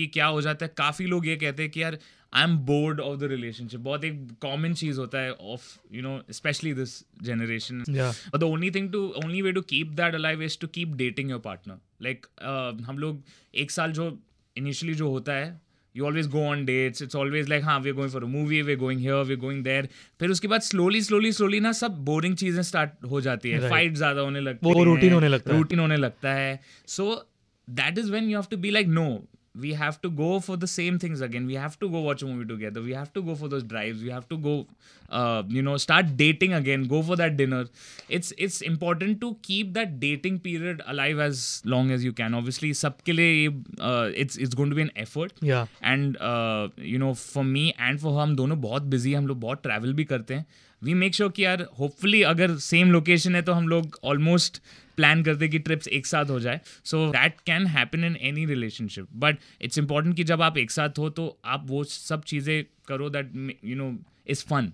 कि क्या हो जाता है काफ़ी लोग ये कहते हैं कि यार I am bored of the relationship बहुत एक कॉमन चीज़ होता है of you know specially this generation the only thing to only way to keep that alive is to keep dating your partner like हम लोग एक साल जो इनिशियली जो होता है you always go on dates it's always like हाँ we going for movie we going here we going there फिर उसके बाद स्लोली स्लोली स्लोली ना सब बोरिंग चीज़ें स्टार्ट हो जाती है फाइट ज़्यादा होने लगती होने लगता है रूटीन होने लगता है so that is when you have to be like no we have to go for the same things again. We have to go watch a movie together. We have to go for those drives. We have to go, uh, you know, start dating again. Go for that dinner. It's it's important to keep that dating period alive as long as you can. Obviously, sabke liye, uh, it's it's going to be an effort. Yeah. And uh, you know, for me and for her, हम are both busy. We travel भी karte we make sure कि यार hopefully अगर same location है तो हम लोग almost plan करते कि ट्रिप्स एक साथ हो जाए so that can happen in any relationship but it's important कि जब आप एक साथ हो तो आप वो सब चीज़ें करो that you know is fun